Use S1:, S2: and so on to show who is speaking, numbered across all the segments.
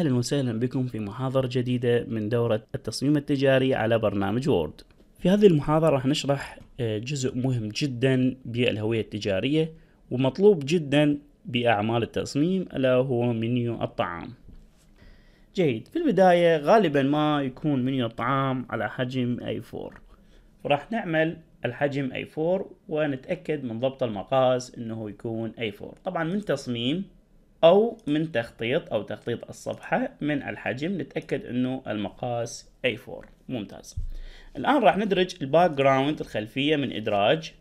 S1: أهلا وسهلا بكم في محاضرة جديدة من دورة التصميم التجاري على برنامج وورد في هذه المحاضرة راح نشرح آه، جزء مهم جدا بالهوية التجارية ومطلوب جدا بأعمال التصميم ألا هو منيو الطعام جيد في البداية غالبا ما يكون منيو الطعام على حجم A4 وراح نعمل الحجم A4 ونتأكد من ضبط المقاس انه يكون A4 طبعا من تصميم أو من تخطيط أو تخطيط الصفحة من الحجم نتأكد أنه المقاس A4 ممتاز الآن راح ندرج الباك جراوند الخلفية من إدراج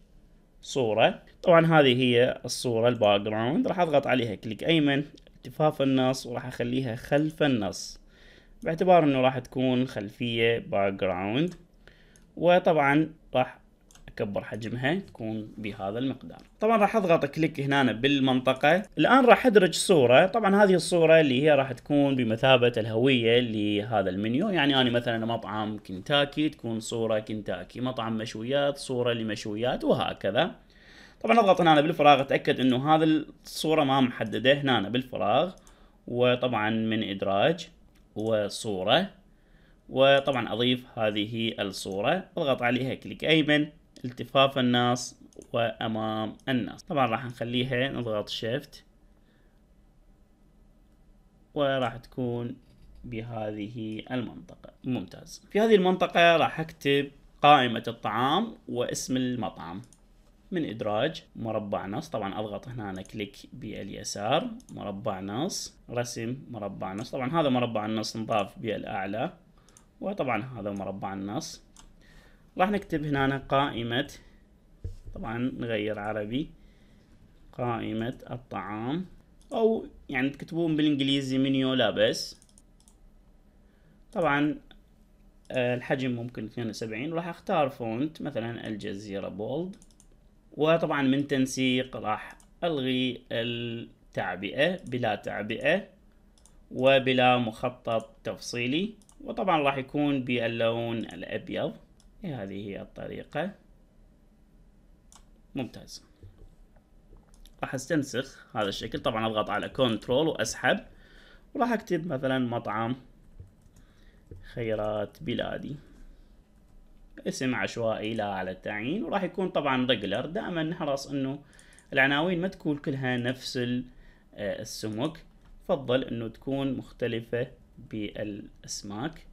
S1: صورة طبعا هذه هي الصورة الباك جراوند راح أضغط عليها كليك أيمن التفاف النص وراح أخليها خلف النص باعتبار أنه راح تكون خلفية باك جراوند وطبعا راح تكبر حجمها تكون بهذا المقدار طبعا راح اضغط كليك هنا بالمنطقة الان راح ادرج صورة طبعا هذه الصورة اللي هي راح تكون بمثابة الهوية لهذا المنيو يعني انا مثلا مطعم كنتاكي تكون صورة كنتاكي مطعم مشويات صورة لمشويات وهكذا طبعا اضغط هنا بالفراغ اتاكد انه هذه الصورة ما محددة هنا بالفراغ وطبعا من ادراج وصورة وطبعا اضيف هذه الصورة اضغط عليها كليك ايمن التفاف الناس وأمام الناس طبعا راح نخليها نضغط شيفت وراح تكون بهذه المنطقة ممتاز في هذه المنطقة راح أكتب قائمة الطعام واسم المطعم من إدراج مربع نص طبعا أضغط هنا أنا كليك باليسار مربع نص رسم مربع نص طبعا هذا مربع النص نضاف بالأعلى وطبعا هذا مربع النص راح نكتب هنا قائمة طبعا نغير عربي قائمة الطعام أو يعني تكتبون بالإنجليزي منيو لا بس طبعا آه، الحجم ممكن 72 وراح اختار فونت مثلا الجزيرة بولد وطبعا من تنسيق راح الغي التعبئة بلا تعبئة وبلا مخطط تفصيلي وطبعا راح يكون باللون الابيض بهذه هي الطريقة ممتاز راح استنسخ هذا الشكل طبعا اضغط على كنترول واسحب وراح اكتب مثلا مطعم خيرات بلادي اسم عشوائي لا على التعيين وراح يكون طبعا ريجلر دائما نحرص انه العناوين ما تكون كلها نفس آه، السمك فضل انه تكون مختلفة بالاسماك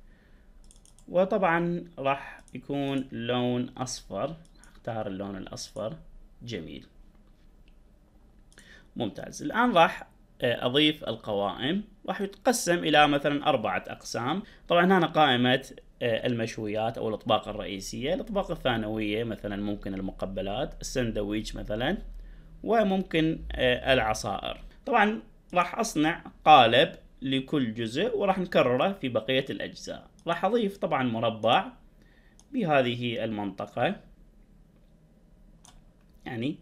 S1: وطبعا راح يكون لون أصفر اختار اللون الأصفر جميل ممتاز الآن راح آه، أضيف القوائم راح يتقسم إلى مثلا أربعة أقسام طبعا هنا قائمة آه، المشويات أو الأطباق الرئيسية الأطباق الثانوية مثلا ممكن المقبلات السندويش مثلا وممكن آه، العصائر طبعا راح أصنع قالب لكل جزء وراح نكرره في بقية الأجزاء راح أضيف طبعا مربع بهذه المنطقة يعني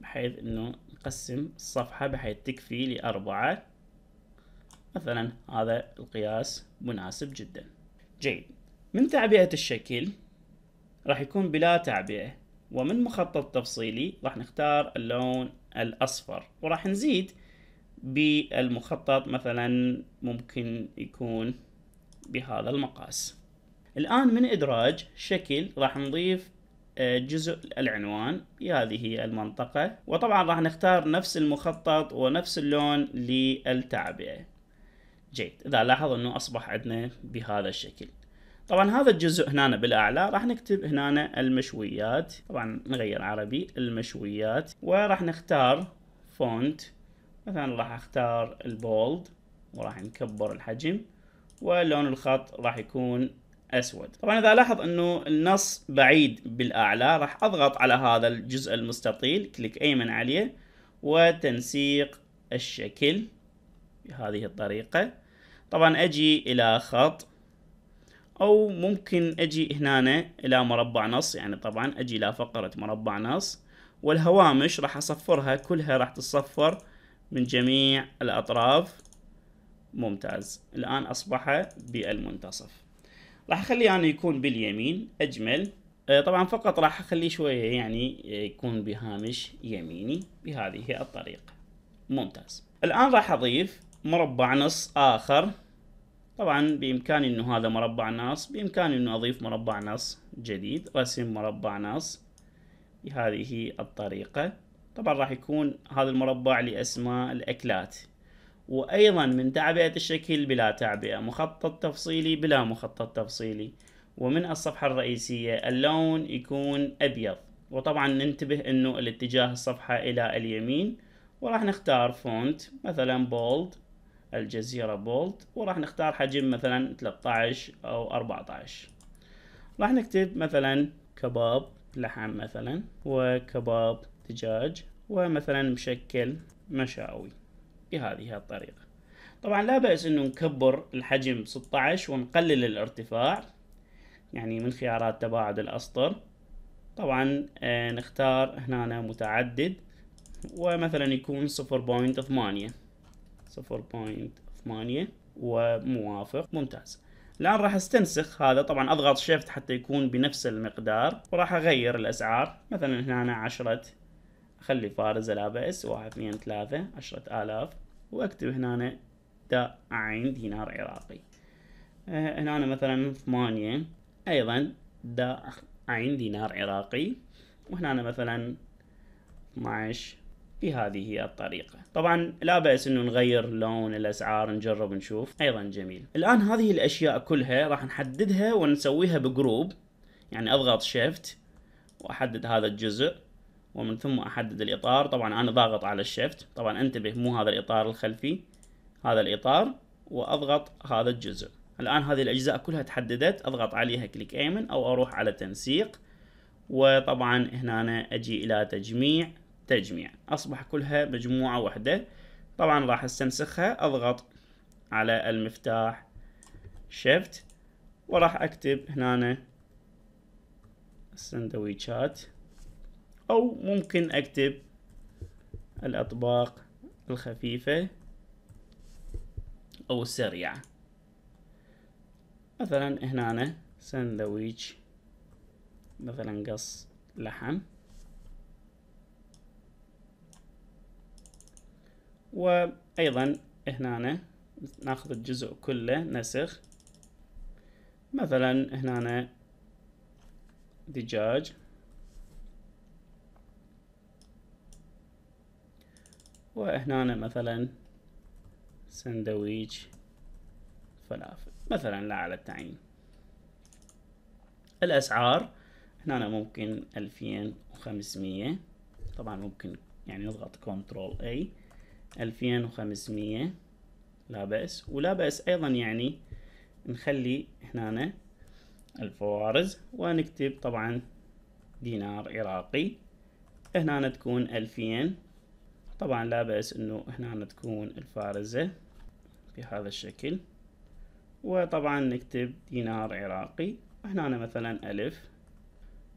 S1: بحيث إنه نقسم الصفحة بحيث تكفي لأربعة مثلا هذا القياس مناسب جدا جيد من تعبئة الشكل راح يكون بلا تعبئة ومن مخطط تفصيلي راح نختار اللون الأصفر وراح نزيد بالمخطط مثلا ممكن يكون بهذا المقاس الآن من إدراج شكل راح نضيف آه، جزء العنوان هذه هي المنطقة وطبعا راح نختار نفس المخطط ونفس اللون للتعبئة جيد إذا لاحظ أنه أصبح عندنا بهذا الشكل طبعا هذا الجزء هنا بالأعلى راح نكتب هنا المشويات طبعا نغير عربي المشويات وراح نختار فونت مثلا راح اختار البولد وراح نكبر الحجم ولون الخط راح يكون اسود طبعا اذا لاحظ انه النص بعيد بالاعلى راح اضغط على هذا الجزء المستطيل كليك ايمن عليه وتنسيق الشكل بهذه الطريقة طبعا اجي الى خط او ممكن اجي هنا الى مربع نص يعني طبعا اجي الى فقرة مربع نص والهوامش راح اصفرها كلها راح تصفر من جميع الاطراف ممتاز الآن أصبح بالمنتصف راح أخليه يعني يكون باليمين أجمل آه، طبعا فقط راح أخليه شوية يعني آه، يكون بهامش يميني بهذه الطريقة ممتاز الآن راح أضيف مربع نص آخر طبعا بإمكاني أنه هذا مربع نص بإمكاني أنه أضيف مربع نص جديد رسم مربع نص بهذه الطريقة طبعا راح يكون هذا المربع لأسماء الأكلات وأيضا من تعبئة الشكل بلا تعبئة مخطط تفصيلي بلا مخطط تفصيلي ومن الصفحة الرئيسية اللون يكون أبيض وطبعا ننتبه أنه الاتجاه الصفحة إلى اليمين وراح نختار فونت مثلا بولد الجزيرة بولد وراح نختار حجم مثلا 13 أو 14 راح نكتب مثلا كباب لحم مثلا وكباب دجاج ومثلا مشكل مشاوي بهذه الطريقة طبعا لا بأس انه نكبر الحجم 16 ونقلل الارتفاع يعني من خيارات تباعد الاسطر طبعا آه نختار هنا متعدد ومثلا يكون 0.8 0.8 وموافق ممتاز الآن راح استنسخ هذا طبعا أضغط شيفت حتى يكون بنفس المقدار وراح أغير الأسعار مثلا هنا عشرة خلي فارزه لا بأس واحد اثنين ثلاثة عشرة آلاف واكتب هنا عين دينار عراقي آه، هنا مثلا ثمانية ايضا عين دينار عراقي وهنا مثلا 12 بهذه هي الطريقة طبعا لا بأس انه نغير لون الاسعار نجرب نشوف ايضا جميل الان هذه الاشياء كلها راح نحددها ونسويها بجروب يعني اضغط شيفت واحدد هذا الجزء ومن ثم احدد الاطار طبعا انا ضاغط على الشفت طبعا انتبه مو هذا الاطار الخلفي هذا الاطار واضغط هذا الجزء الان هذه الاجزاء كلها تحددت اضغط عليها كليك ايمن او اروح على تنسيق وطبعا هنا أنا اجي الى تجميع تجميع اصبح كلها مجموعة واحدة طبعا راح استنسخها اضغط على المفتاح شيفت وراح اكتب هنا سندويتشات أو ممكن أكتب الأطباق الخفيفة أو السريعة مثلا هنا سندويش مثلا قص لحم وأيضا هنا ناخذ الجزء كله نسخ مثلا هنا دجاج وهنا مثلا سندويش فلافل مثلا لا على التعيين الأسعار هنا ممكن 2500 طبعا ممكن يعني نضغط كنترول اي 2500 لا بأس ولا بأس أيضا يعني نخلي هنا الفوارز ونكتب طبعا دينار عراقي هنا تكون 2000 طبعا لا بأس انه هنا تكون الفارزة بهذا الشكل وطبعا نكتب دينار عراقي هنا مثلا ألف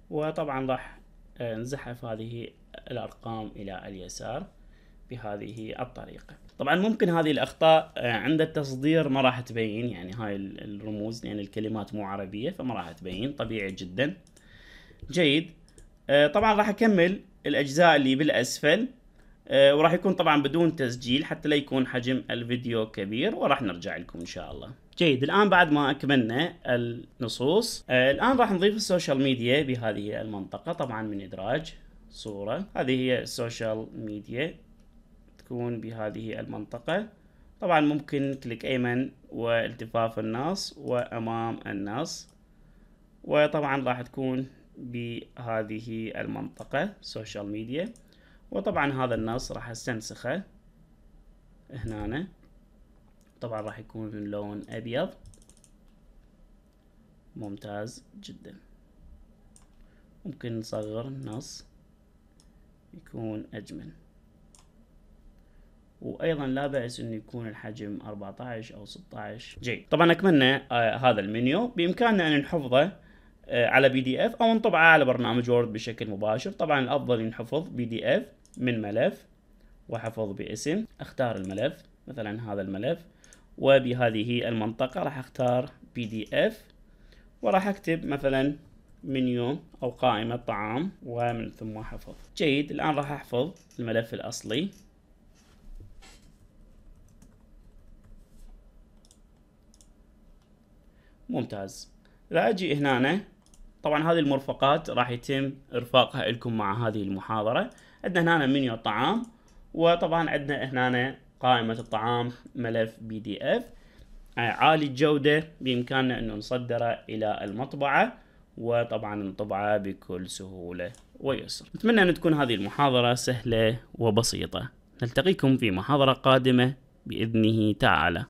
S1: وطبعا راح آه، نزحف هذه الأرقام إلى اليسار بهذه الطريقة طبعا ممكن هذه الأخطاء آه، عند التصدير ما راح تبين يعني هاي الرموز لأن يعني الكلمات مو عربية فما راح تبين طبيعي جدا جيد آه، طبعا راح أكمل الأجزاء اللي بالأسفل آه، وراح يكون طبعا بدون تسجيل حتى لا يكون حجم الفيديو كبير وراح نرجع لكم ان شاء الله جيد الان بعد ما اكملنا النصوص آه، الان راح نضيف السوشيال ميديا بهذه المنطقه طبعا من ادراج صوره هذه هي السوشيال ميديا تكون بهذه المنطقه طبعا ممكن كليك ايمن والتفاف الناس وامام الناس وطبعا راح تكون بهذه المنطقه سوشيال ميديا وطبعا هذا النص راح استنسخه هنا طبعا راح يكون لون ابيض ممتاز جدا ممكن نصغر النص يكون اجمل وايضا لا باس انه يكون الحجم 14 او 16 جيد طبعا اكملنا آه، هذا المنيو بامكاننا ان نحفظه آه، على بي دي اف او نطبعه على برنامج وورد بشكل مباشر طبعا الافضل ينحفظ بي دي اف من ملف وحفظ باسم اختار الملف مثلا هذا الملف وبهذه المنطقة راح اختار بي دي اف وراح اكتب مثلا منيو او قائمة طعام ومن ثم حفظ جيد الان راح احفظ الملف الاصلي ممتاز اذا اجي هنا طبعا هذه المرفقات راح يتم ارفاقها لكم مع هذه المحاضرة عندنا هنا منيو الطعام وطبعا عندنا هنا قائمة الطعام ملف بي دي اف عالي الجودة بإمكاننا أنه نصدره إلى المطبعة وطبعا نطبعه بكل سهولة ويسر أتمنى أن تكون هذه المحاضرة سهلة وبسيطة نلتقيكم في محاضرة قادمة بإذنه تعالى